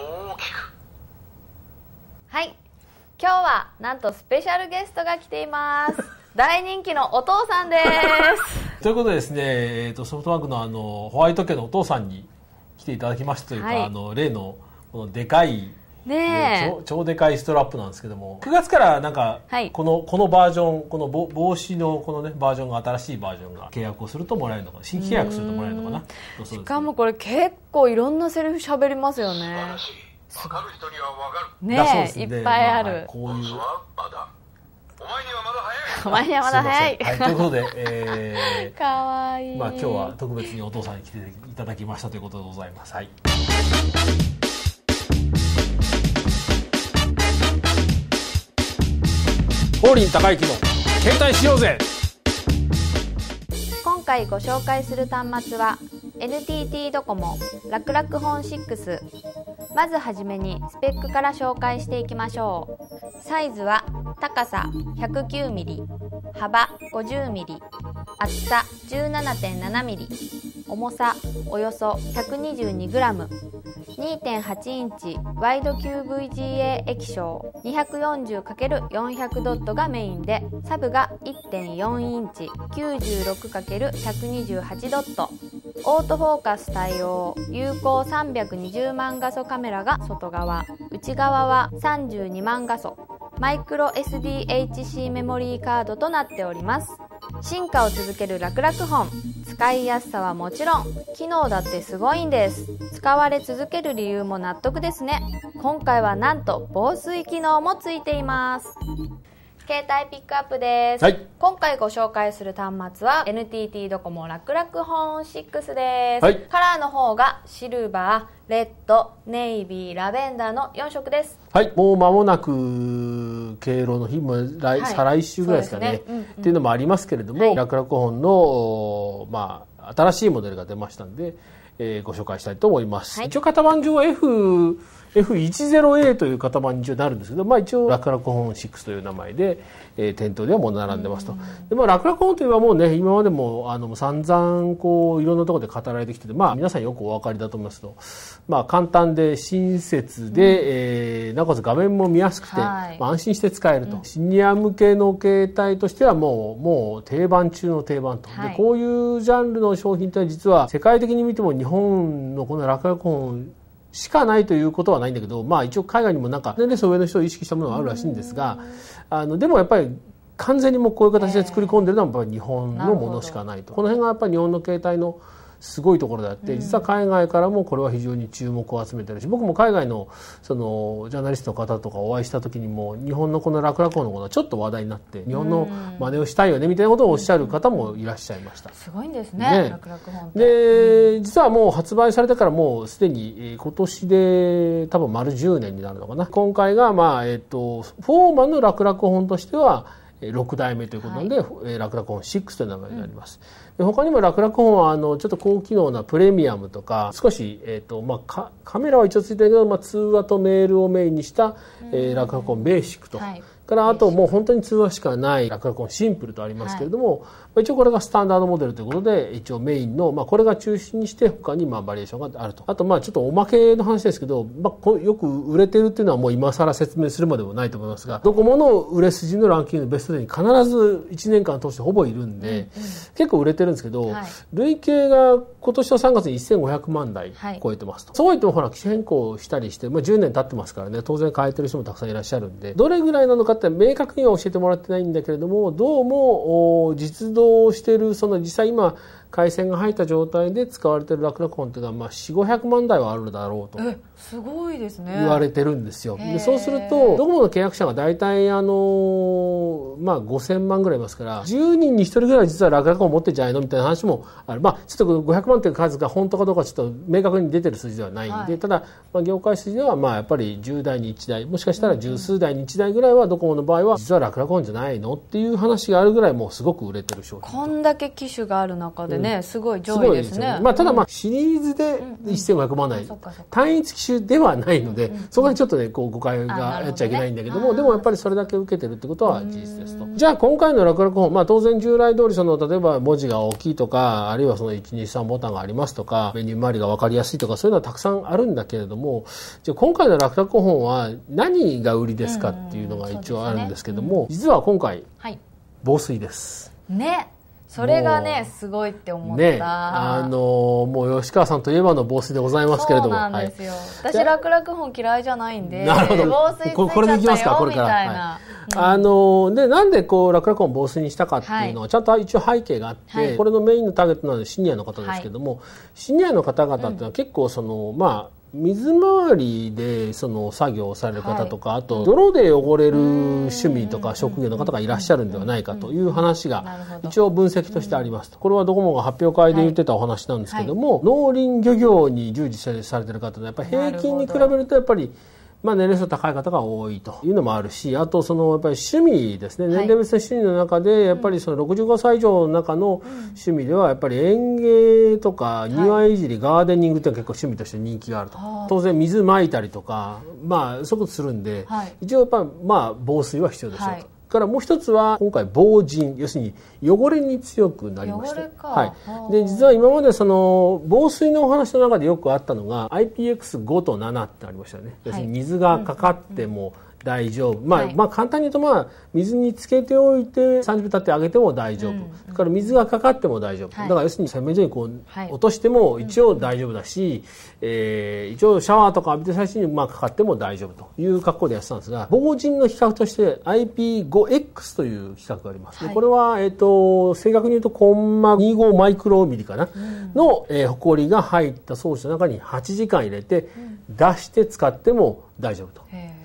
大きくはい今日はなんとスペシャルゲストが来ています 大人気のお父さんです ということでですね、えーと、ソフトバンクのあのホワイト家のお父さんに来ていただきましたというか、はい、あの例のこのでかいね超でかいストラップなんですけども9月からなんか、はい、このこのバージョンこの帽子のこのねバージョンが新しいバージョンが契約をするともらえるのか新規契約するともらえるのかな、ね、しかもこれ結構いろんなセリフ喋りますよねらしい分かる人には分かるねえ、ね、いっぱいある、まあこういうお前にはまだ早いお前にはまだ早い、はい、ということで、えー、かわいい、まあ、今日は特別にお父さんに来ていただきましたということでございますはい法林高之の携帯しようぜ今回ご紹介する端末は NTT ドコモラクラクホン6まずはじめにスペックから紹介していきましょうサイズは高さ 109mm 幅 50mm 厚さ 17.7mm 重さおよそ 122g2.8 インチワイド QVGA 液晶 240×400 ドットがメインでサブが1.4インチ 96×128 ドットオートフォーカス対応有効320万画素カメラが外側内側は32万画素マイクロ SDHC メモリーカードとなっております進化を続ける楽々本使いやすさはもちろん機能だってすごいんです使われ続ける理由も納得ですね今回はなんと防水機能もついています携帯ピックアップです、はい、今回ご紹介する端末は NTT ドコモラクラクホーン6です、はい、カラーの方がシルバーレッドネイビーラベンダーの4色ですはいもう間もなく敬老の日も来、はい、再来週ぐらいですかね、ねうんうん、っていうのもありますけれども、はい、楽々本の、まあ、新しいモデルが出ましたんで、えー、ご紹介したいと思います。はい、一応型番上は F、F10A という型番になるんですけど、まあ一応楽楽本6という名前で、えー、店頭ではもう並んでますと。で、まあ楽楽本というのはもうね、今までもあの散々こういろんなところで語られてきてて、まあ皆さんよくお分かりだと思いますと、まあ簡単で親切で、うん、えー、なおかつ画面も見やすくて、はい、まあ、安心して使えると、うん、シニア向けの携帯としてはもう、もう定番中の定番と。はい、で、こういうジャンルの商品って実は世界的に見ても日本本のこの落語本しかないということはないんだけど、まあ一応海外にもなんか年齢層上の人を意識したものがあるらしいんですが、あの、でもやっぱり完全にもうこういう形で作り込んでるのはやっぱり日本のものしかないと。この辺がやっぱり日本の携帯のすごいところであって、実は海外からもこれは非常に注目を集めてるし僕も海外のそのジャーナリストの方とかお会いした時にも日本のこの楽々本のことはちょっと話題になって日本の真似をしたいよねみたいなことをおっしゃる方もいらっしゃいました、すごいんですね楽々本で実はもう発売されてからもうすでに今年で多分丸10年になるのかな今回がまあえっとフォーマの楽々本としては6代目ということなんで、はい、楽々本6という名前になります。うん、他にもラク楽々ンはあのちょっと高機能なプレミアムとか少し、えーとまあ、カメラは一応ついてるけど、まあ、通話とメールをメインにした、うん、えー、楽々本ベーシックと。はいからあともう本当に通話しかないラク楽々ンシンプルとありますけれども、一応これがスタンダードモデルということで、一応メインの、まあ、これが中心にして、他にまあバリエーションがあると。あと、まあちょっとおまけの話ですけど、まあ、よく売れてるっていうのはもう今更説明するまでもないと思いますが、ドコモの売れ筋のランキングベスト10に必ず1年間通してほぼいるんで、うんうん、結構売れてるんですけど、はい、累計が今年の3月に1500万台超えてますと。はい、そう言ってもほら、機種変更したりして、まあ、10年経ってますからね、当然変えてる人もたくさんいらっしゃるんで、どれぐらいなのかって明確には教えてもらってないんだけれども、どうも、実動動してるその実際今回線が入った状態で使われてる楽々本っていうのは、まあ、4500万台はあるだろうとすごいですね言われてるんですよ。でそうするとドコモの契約者が大体あの、まあ、5000万ぐらいいますから10人に1人ぐらい実は楽々本持ってんじゃないのみたいな話もある、まあ、ちょっと500万ていう数が本当かどうかちょっと明確に出てる数字ではないんで、はい、ただ、まあ、業界筋ではまあやっぱり10代に1台もしかしたら十数代に1台ぐらいはドコモの場合は実は楽々本じゃないのっていう話があるぐらいもうすごく売れてる商品こんだけ機種がある中でね、すごい上位ですね。すまあ、ただまあ、シリーズで1500万台、単一機種ではないので、そこはちょっとね、こう誤解がやっちゃいけないんだけども、でもやっぱりそれだけ受けてるってことは事実ですと。じゃあ今回の楽々本、まあ当然従来通りその、例えば文字が大きいとか、あるいはその123ボタンがありますとか、メニュー周りが分かりやすいとか、そういうのはたくさんあるんだけれども、じゃあ今回の楽々本は何が売りですかっていうのが一応あるんですけども、実は今回、防水です。ね。それがねすごいって思った、ね、あのもう吉川さんといえばの防水でございますけれどもそうなんですよ、はい、私楽々本嫌いじゃないんでなるほど防水これでいきますかこれから、はい、あのでなんでこう楽々本防水にしたかっていうのは、ちゃんと一応背景があって、はい、これのメインのターゲットなのでシニアの方ですけども、シニアの方々ってのは結構その、まあ水回りでその作業をされる方とか、あと泥で汚れる趣味とか職業の方がいらっしゃるんではないかという話が一応分析としてありますこれはドコモが発表会で言ってたお話なんですけども、農林漁業に従事されてる方のやっぱり平均に比べるとやっぱりまあ、年齢層高い方が多いというのもあるしあとそのやっぱり趣味ですね、年齢別の趣味の中でやっぱりその65歳以上の中の趣味ではやっぱり園芸とか庭いじり、ガーデニングっていうのは結構趣味として人気があると当然水まいたりとかまあそういうことするんで、一応やっぱまあ防水は必要でょうと。からもう一つは今回防塵要するに汚れに強くなりましたはい、で実は今までその防水のお話の中でよくあったのが IPX5 と7ってありましたよね要するに水がかかっても、うん大丈夫、まあ、はい、まあ簡単に言うとまあ水につけておいて30分経ってあげても大丈夫、うん、だから水がかかっても大丈夫、はい、だから要するに洗面所にこう、落としても一応大丈夫だし、うえー、一応シャワーとか浴びて最初にまあかかっても大丈夫という格好でやってたんですが防塵の比較として IP5X という比較があります、ね、これは、えっと、正確に言うとコンマ25マイクロミリかな、うん、の、えこ埃が入った装置の中に8時間入れて、出して使っても大丈夫と。えー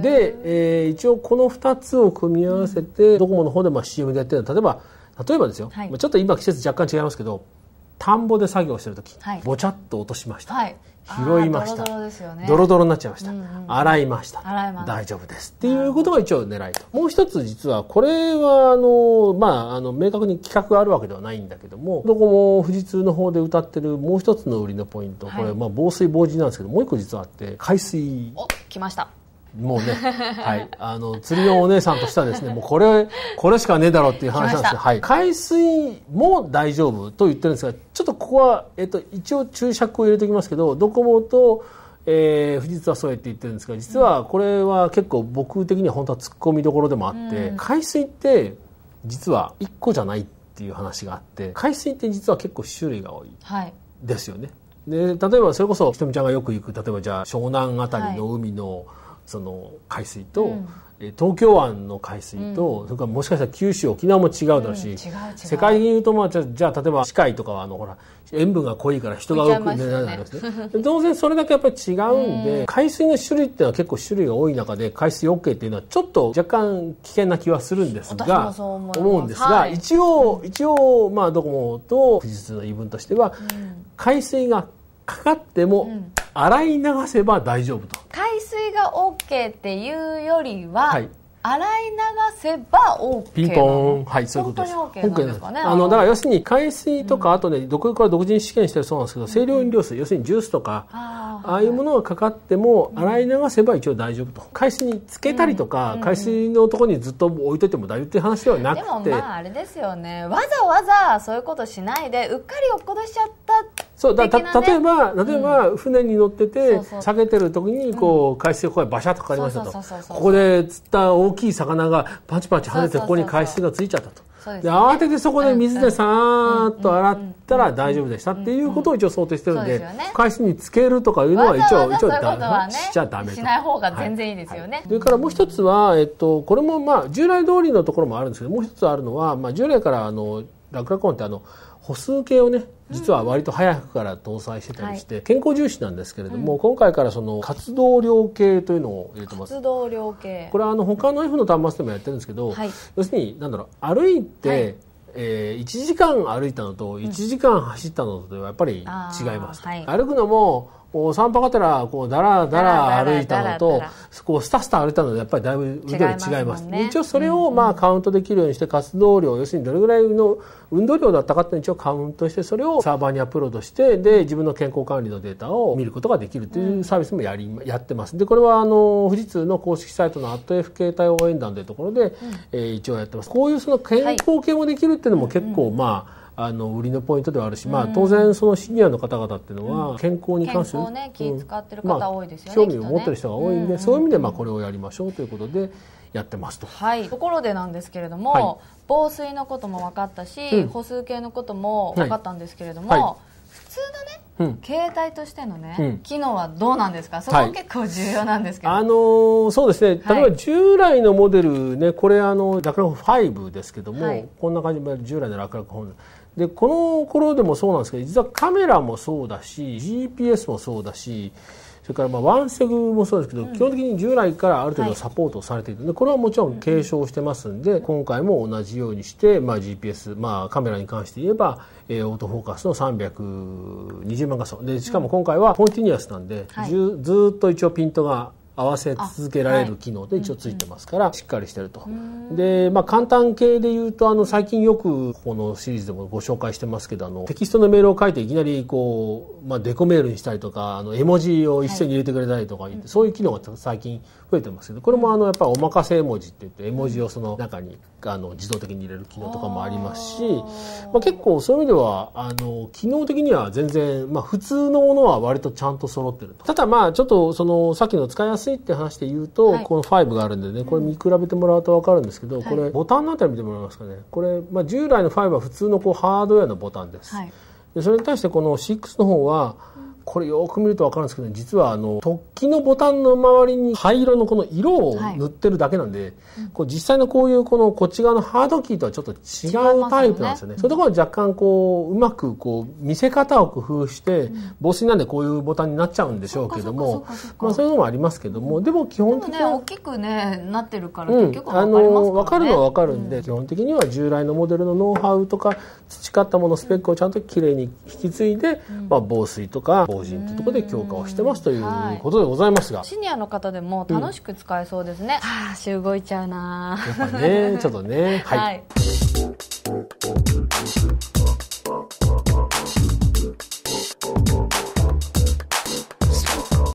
で、えー、一応この2つを組み合わせて、ドコモの方でまあ CM でやってるのは例えば例えばですよ、はい、ちょっと今季節若干違いますけど田んぼで作業してる時、はい、ぼちゃっと落としました、はい、拾いましたドロドロ、ね,、ドロドロになっちゃいました、うんうん、洗いました大丈夫ですっていうことが一応狙いと、もう一つ実はこれはあの、まあ、あの明確に企画があるわけではないんだけどもどこも富士通の方で歌ってるもう一つの売りのポイント、はい、これまあ防水防塵なんですけどもう一個実はあって海水お来ましたもうね、はい、あの釣りのお姉さんとしてはですね、もうこれこれしかねえだろうっていう話なんですよ。はい、海水も大丈夫と言ってるんですが、ちょっとここはえっと一応注釈を入れておきますけど、ドコモとえー、富士通はそうやって言ってるんですが実はこれは結構僕的には本当は突っ込みどころでもあって、うん、海水って実は1個じゃないっていう話があって海水って実は結構種類が多いですよね、はいで例えばそれこそひとみちゃんがよく行く例えばじゃあ湘南あたりの海の、はいその海水と、うん、東京湾の海水と、うん、それからもしかしたら九州沖縄も違うだろうし、うん、違う違う世界にいうと、まあ、じゃじゃあ例えば近いとかはあのほら塩分が濃いから人が多く出ないですね 当然それだけやっぱり違うんで、海水の種類っていうのは結構種類が多い中で海水 OK っていうのはちょっと若干危険な気はするんですが思うんですが、はい、一応、一応まあドコモと富士通の言い分としては、海水がかかっても、洗い流せば大丈夫と海水が OK っていうよりは、はい、洗い流せば OK ピンポーンはいそういうことです本当に OK なんですかねあのだから要するに海水とか、あとねから独自に試験してるそうなんですけど、清涼飲料水要するにジュースとかああいうものがかかっても洗い流せば一応大丈夫と海水につけたりとか、海水のところにずっと置いといても大丈夫っていう話ではなくてでもまああれですよねわざわざそういうことしないでうっかり落っことしちゃったそうだ、ね、例えば例えば船に乗ってて、下げてる時にこう海水がこへバシャッとかかりましたとここで釣った大きい魚がパチパチ跳ねてここに海水がついちゃったと。で、ね、慌ててそこで水でさーっと洗ったら大丈夫でしたっていうことを一応想定してるんで、海水につけるとかいうのは一応、一応ダメ、しちゃダメと。しない方が全然いいですよね。それからもう一つは、えっと、これもまあ従来通りのところもあるんですけど、もう一つあるのは、まあ従来からあの、落落音ってあの、歩数計をね実は割と早くから搭載してたりして、うん健康重視なんですけれども、うん、今回からその活動量計というのを入れてます活動量計これはあの他の F の端末でもやってるんですけど、はい、要するに何だろう歩いて、はい、えー、1時間歩いたのと1時間走ったのとではやっぱり違います、うん、歩くのもおう散歩がてらこうだらだら歩いたのとこうスタスタ歩いたのでやっぱりだいぶ腕が違います、一応それをまあカウントできるようにして活動量、要するにどれぐらいの運動量だったかって一応カウントしてそれをサーバーにアップロードしてで自分の健康管理のデータを見ることができるというサービスもやり、やってますでこれはあの富士通の公式サイトの @F 携帯応援団というところで、え一応やってますこういうその健康系もできるっていうのも結構まあ、あの売りのポイントではあるし、まあ、当然そのシニアの方々っていうのは健康に関する、ね、気使ってる方多いですよね、興味を持ってる人が多いんで、そういう意味でまあこれをやりましょうということで。やってますと、はい、ところでなんですけれども、はい、防水のことも分かったし、うん、歩数計のことも分かったんですけれども、はいはい、普通のね、うん、携帯としてのね、うん、機能はどうなんですかそこ結構重要なんですけど、あのー、そうですね例えば従来のモデルねこれあの楽イ5ですけども、こんな感じで従来の楽々本でこの頃でもそうなんですけど実はカメラもそうだし GPS もそうだしそれからまあワンセグもそうですけど、基本的に従来からある程度サポートされているでこれはもちろん継承してますんで、今回も同じようにして、まあ、GPS、まあ、カメラに関して言えば、えー、オートフォーカスの320万画素でしかも今回はコンティニュアスなんで、ずっと一応ピントが合わせ続けられる機能で一応ついてますから、しっかりしてると。で、まあ、簡単系で言うと、あの、最近よくこのシリーズでもご紹介してますけど、あの、テキストのメールを書いていきなり、こう、まあ、デコメールにしたりとか、あの、絵文字を一斉に入れてくれたりとかそういう機能が最近増えてますけど、これもあの、やっぱりおまかせ絵文字って言って、絵文字をその中に、あの、自動的に入れる機能とかもありますし、まあ、結構そういう意味では、あの、機能的には全然、まあ、普通のものは割とちゃんと揃ってると。ただまあ、ちょっとその、さっきの使いやす安いって話で言うと、はい、この5があるんでねこれ見比べてもらうと分かるんですけど、これボタンのあたり見てもらえますかねこれ、まあ、従来の5は普通のこうハードウェアのボタンです、でそれに対してこの6の方はこれよく見ると分かるんですけど、実はあの突起のボタンの周りに灰色のこの色を塗ってるだけなんで、はい、こう実際のこういうこのこっち側のハードキーとはちょっと違うタイプなんですよね。ねそういうところは若干こううまくこう見せ方を工夫して、防水なんでこういうボタンになっちゃうんでしょうけども、まあそういうのもありますけども、でも基本的にね大きくねなってるから結局分かります、ねうん、分かるのは分かるんで、うん、基本的には従来のモデルのノウハウとか培ったものスペックをちゃんときれいに引き継いで、まあ防水とか法人というところで強化をしてますということでございますが、はい、シニアの方でも楽しく使えそうですね、うん、あ、いちゃうなやっぱねちょっとねはい、はい